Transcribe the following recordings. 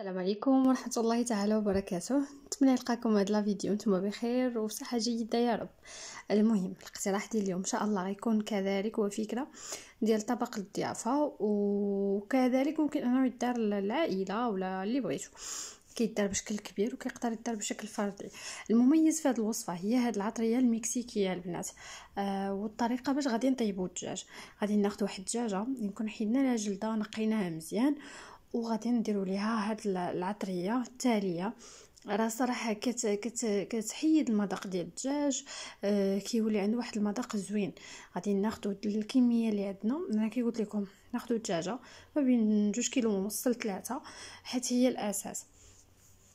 السلام عليكم ورحمة الله تعالى وبركاته نتمنى نلقاكم هاد لا فيديو نتوما بخير وصحه جيدة يا رب المهم الاقتراح ديال اليوم ان شاء الله غيكون كذلك هو فكرة ديال طبق الضيافة وكذلك ممكن انه يدار للعائلة ولا اللي بغيتو كيدار بشكل كبير وكيقدر يدار بشكل فردي المميز في هذه الوصفه هي هذه العطريه المكسيكيه البنات آه والطريقه باش غادي نطيبوا الدجاج غادي ناخذ واحد الدجاجه نكون حيدنا لها جلده ونقيناها مزيان وغادي نديروا ليها هاد العطريه التاليه راه صراحه كت كت كتحيد المذاق ديال الدجاج آه كيولي عنده واحد المذاق زوين غادي ناخذ الكميه اللي عندنا انا كي قلت لكم ناخذ الدجاجه ما بين 2 كيلو ونص ل 3 حيت هي الاساس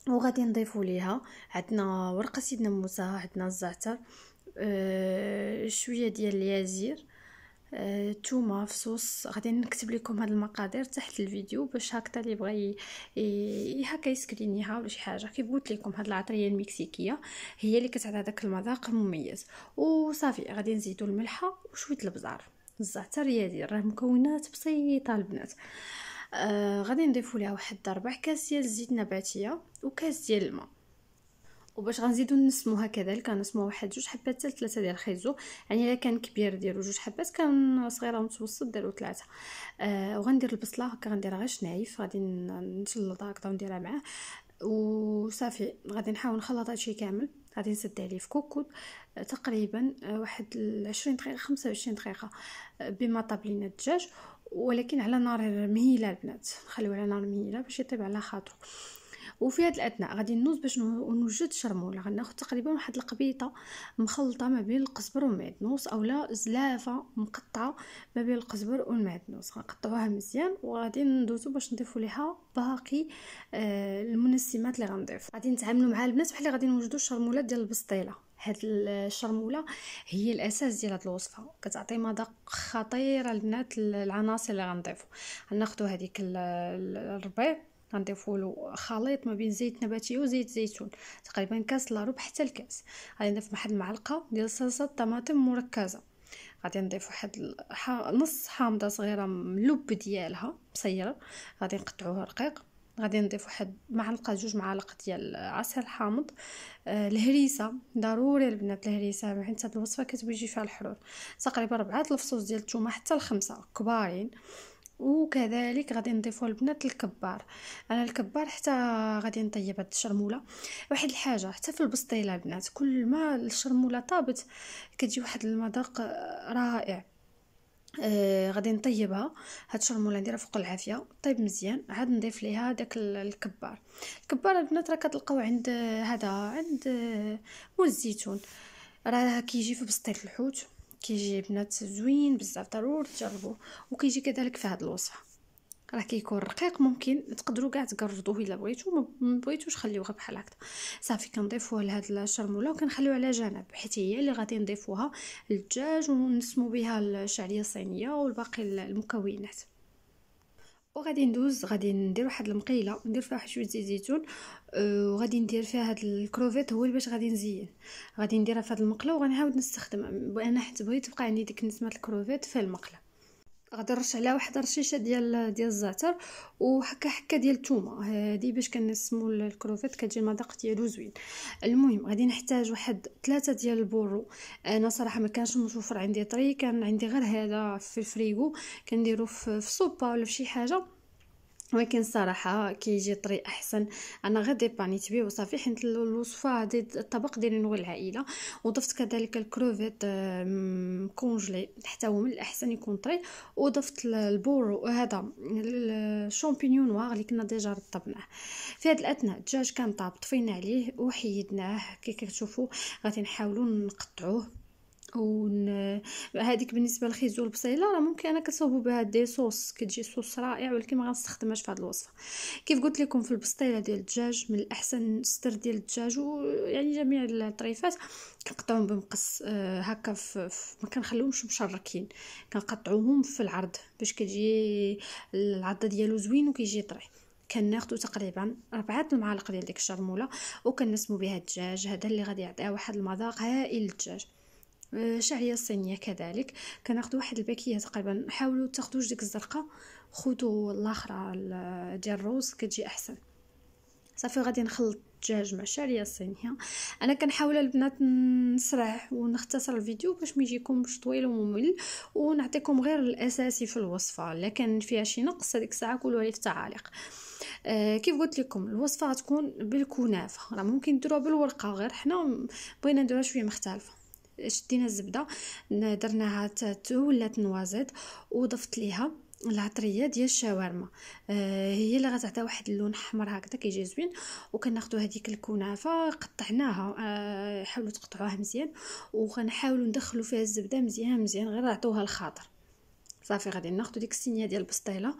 وغادي نضيفوا ليها عندنا ورقه سيدنا موسى عندنا الزعتر آه شويه ديال اليازير آه، في صوص غادي نكتب لكم هاد المقادير تحت الفيديو باش هكا اللي بغى هكا يسكرينيها ولا شي حاجه كيف قلت لكم هاد العطريه المكسيكيه هي اللي كتعطي داك المذاق المميز وصافي غادي نزيدو الملحه وشويه البزار الزعتر يادير راه مكونات بسيطه البنات آه غادي نضيفوا لها واحد ربع كاس ديال الزيت النباتيه وكاس ديال الماء وباش غنزيدو نسموها كذلك كنسمو واحد جوج حبات حتى ثلاثه ديال الخيزو يعني الا كان كبير ديرو جوج حبات كان صغيره متوسط ديرو ثلاثه آه وغندير البصله هكا غنديرها غير شنايف غادي نشلطها هكا ونديرها معاه وصافي غادي نحاول نخلط هادشي كامل غادي نسد عليه في كوكوط آه، تقريبا آه، واحد 20 دقيقه 25 دقيقه آه، بما طاب لينا الدجاج ولكن على نار مهيله البنات نخليوه على نار مهيله باش يطيب على خاطر وفي هذا الاثناء غادي نوز باش نوجد شرمول غناخذ تقريبا واحد القبيطه مخلطه ما بين القزبر والمعدنوس اولا زلافه مقطعه ما بين القزبر والمعدنوس غنقطعوها مزيان وغادي ندوزو باش نضيفو ليها باقي آه المنسمات اللي غنضيف غادي نتعاملوا مع البنات بحال اللي غادي نوجدو الشرمولات ديال البسطيله هاد الشرموله هي الاساس ديال هاد الوصفه كتعطي مذاق خطير البنات العناصر اللي غنضيفو غناخذوا هذيك الربيع غنضيفوا له خليط ما بين زيت نباتي وزيت زيتون تقريبا كاس لا ربع حتى الكاس غادي نضيف واحد المعلقه ديال صلصه طماطم مركزه غادي نضيف واحد نص حامضه صغيره من اللب ديالها مصيره غادي نقطعوها رقيق غادي نضيف واحد معلقه جوج معالق ديال عسل حامض آه الهريسه ضروري البنات الهريسه حيت هاد الوصفه كتبغي تجي فيها الحرور تقريبا ربعه الفصوص ديال الثومه حتى الخمسه كبارين وكذلك غادي نضيفو البنات الكبار انا الكبار حتى غادي نطيب هاد الشرموله واحد الحاجه حتى في البسطيله البنات كل ما الشرموله طابت كتجي واحد المذاق رائع آه غادي نطيبها هاد الشرموله نديرها فوق العافيه طيب مزيان عاد نضيف ليها داك الكبار الكبار البنات راه كتلقاو عند هذا عند مول آه، الزيتون راه كيجي في بسطيله الحوت كيجي بنات زوين بزاف ضروري تجربوه وكيجي كذلك في هذه الوصفه راه كيكون رقيق ممكن تقدروا كاع تقرضوه الا بغيتو ما بغيتوش خليوه غير بحال هكا صافي كنضيفوه لهاد الشرموله وكنخليوه على جنب حيت هي اللي غادي نضيفوها للدجاج ونسمو بها الشعريه الصينيه والباقي المكونات وغادي ندوز غادي ندير واحد المقيله ندير فيها واحد شويه زيت الزيتون أه وغادي ندير فيها هاد الكروفيت هو اللي باش غادي نزين غادي نديرها في هاد المقله وغنعاود نستخدم انا حيت بغيت تبقى عندي ديك نسمه الكروفيت في المقله غادي نرش عليها واحد رشيشه ديال ديال الزعتر وحكا حكه ديال الثومه هذه باش كنسمو الكروفيت كتجي المذاق ديالو زوين المهم غادي نحتاج واحد ثلاثة ديال البورو انا صراحه ما كانش متوفر عندي طري كان عندي غير هذا في الفريغو كنديرو في السوبه ولا في شي حاجه ولكن الصراحه كيجي طري احسن انا غير ديبانيت بيه وصافي حيت الوصفه هذه الطبق ديال نوع العائله وضفت كذلك الكروفيت كونجلي حتى هو من الاحسن يكون طري وضفت البورو وهذا الشامبينيون نوار اللي كنا ديجا رطبناه في هذه الاثناء الدجاج كان طاب طفينا عليه وحيدناه كي كتشوفوا غادي نحاولوا نقطعوه ون هذيك بالنسبه للخيزو البصيله راه ممكن كتصاوبوا بها دي صوص كتجي صوص رائع ولكن ما غنستخدمهاش في هذه الوصفه كيف قلت لكم في البسطيله ديال الدجاج من الاحسن ستر ديال الدجاج ويعني جميع الطريفات كنقطعهم بمقص آه، هكا ما كنخليهمش مشركين كنقطعوهم في العرض باش كتجي العضه ديالو زوين وكيجي طري كناخذ تقريبا ربعة المعالق ديال ديك الشرموله وكنسمو بها الدجاج هذا اللي غادي يعطيها واحد المذاق هائل للدجاج شعيه صينيه كذلك كناخذ واحد الباكيه تقريبا حاولوا تاخذوش ديك الزرقاء خذوا الاخرى ديال الروز كتجي احسن صافي غادي نخلط الدجاج مع الشعريه الصينيه انا كنحاول البنات نسرع ونختصر الفيديو باش ما يجيكمش طويل وممل ونعطيكم غير الاساسي في الوصفه لكن كان فيها شي نقص هذيك الساعه قولوا لي في التعاليق آه كيف قلت لكم الوصفه غتكون بالكنافه راه ممكن ديروها بالورقه غير حنا بغينا نديروها شويه مختلفه شدينا الزبده درناها ولات نوازيط وضفت ليها العطريه ديال الشاورما آه هي اللي غتعطي واحد اللون احمر هكذا كيجي زوين وكناخذوا هذيك الكنافه قطعناها آه حاولوا تقطعوها مزيان وغنحاولوا ندخلوا فيها الزبده مزيان مزيان غير نعطوها الخاطر صافي غادي ناخذ ديك السينيه ديال البسطيله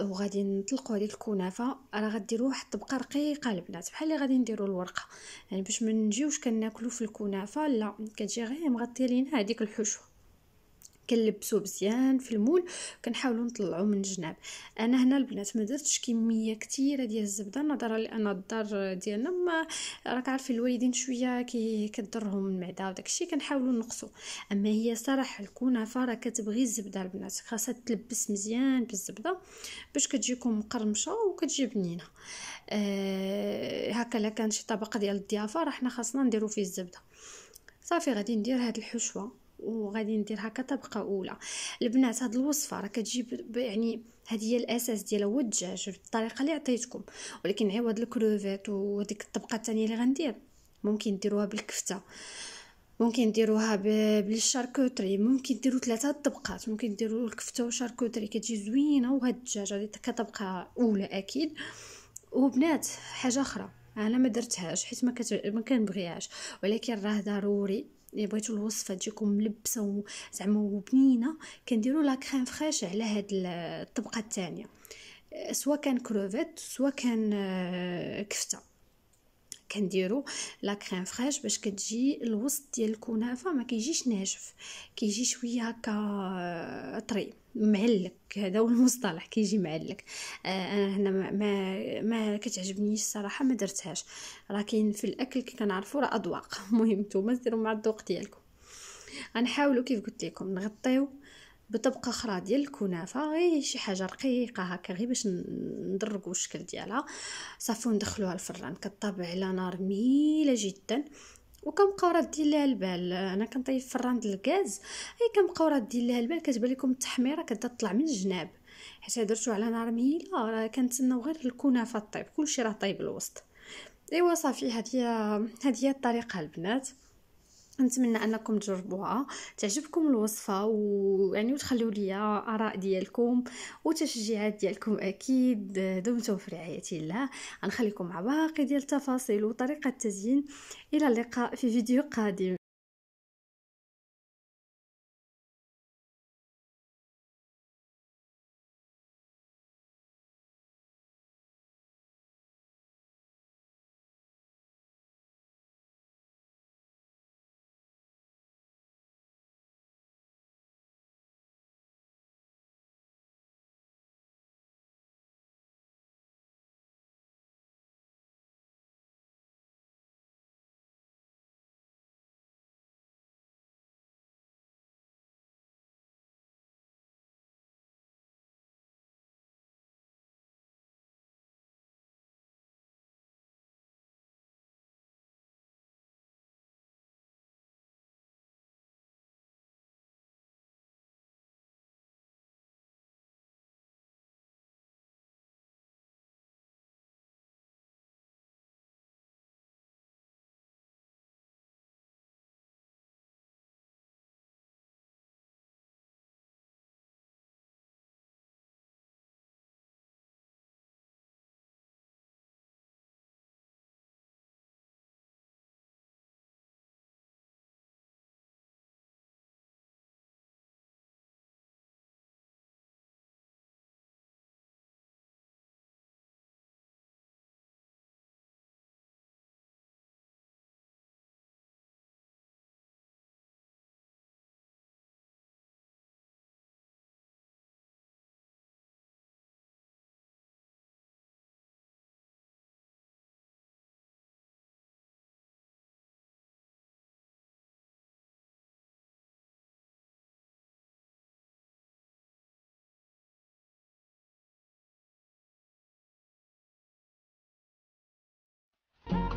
وغادي نطلقوا عليه الكنافه راه غديروا واحد الطبقه رقيقه البنات بحال اللي غادي نديروا الورقه يعني باش ما نجيوش كناكلو في الكنافه لا كتجي غير مغطيه لينا هذيك الحشوه كنلبسو مزيان في المول كنحاولوا نطلعو من الجناب انا هنا البنات ما درتش كميه كثيره ديال الزبده نظرا لان الدار ديالنا ما راك عارفين الوالدين شويه كي كضرهم المعده وداك الشيء كنحاولوا نقصوا اما هي صراحه الكنافه راه كتبغي الزبده البنات خاصها تلبس مزيان بالزبده باش كتجيكم مقرمشه وكتجي بنينه أه هكا لا كان شي طبق ديال الضيافه راه حنا خاصنا نديرو فيه الزبده صافي غادي ندير هاد الحشوه وغادي ندير هكا طبقه اولى البنات هاد الوصفه راه كتجيب يعني هذه هي الاساس ديالها هو الدجاج بالطريقه اللي عطيتكم ولكن عوض الكروفيت وديك الطبقه الثانيه اللي غندير ممكن ديروها بالكفته ممكن ديروها بالشاركوتري ممكن ديروا ثلاثه الطبقات ممكن ديروا الكفته والشاركوتري كتجي زوينه وهاد الدجاج هذه كطبقه اولى اكيد وبنات حاجه اخرى انا ما درتهاش حيت ما كنبغيهاش ولكن راه ضروري الا بغيتو الوصفه تجيكم ملبسه زعما وبنينه كنديروا لا كريم فريش على هاد الطبقه الثانيه سواء كان كروفيت سواء كان آه، كفته كنديرو لا كريم فريش باش كتجي الوسط ديال الكنافه ما كيجيش ناشف كيجي شويه هكا آه، طري معلك هذا هو المصطلح كيجي معلك آه انا هنا ما ما, ما كتعجبنيش الصراحه ما درتهاش راه كاين في الاكل كي كنعرفوا راه اذواق المهم نتوما ديروا مع الذوق ديالكم غنحاولوا كيف قلت لكم نغطيو بطبقه اخرى ديال الكنافه غير شي حاجه رقيقه هكا غير باش ندرقوا الشكل ديالها صافي وندخلوها الفران كطاب على نار ميله جدا وكنبقاو راه دير لها البال انا كنطيب فران الغاز اي كنبقاو راه دير لها البال كتبان لكم التحميره كتطلع من الجناب حيت درتو على نار مهيله راه كنتسناو غير الكنافه طيب كلشي راه طيب الوسط ايوا صافي هذه هذه الطريقه البنات نتمنى انكم تجربوها تعجبكم الوصفه ويعني وتخليو ليا اراء ديالكم وتشجيعات ديالكم اكيد دمتم في رعايه الله غنخليكم مع باقي ديال التفاصيل وطريقه التزيين الى اللقاء في فيديو قادم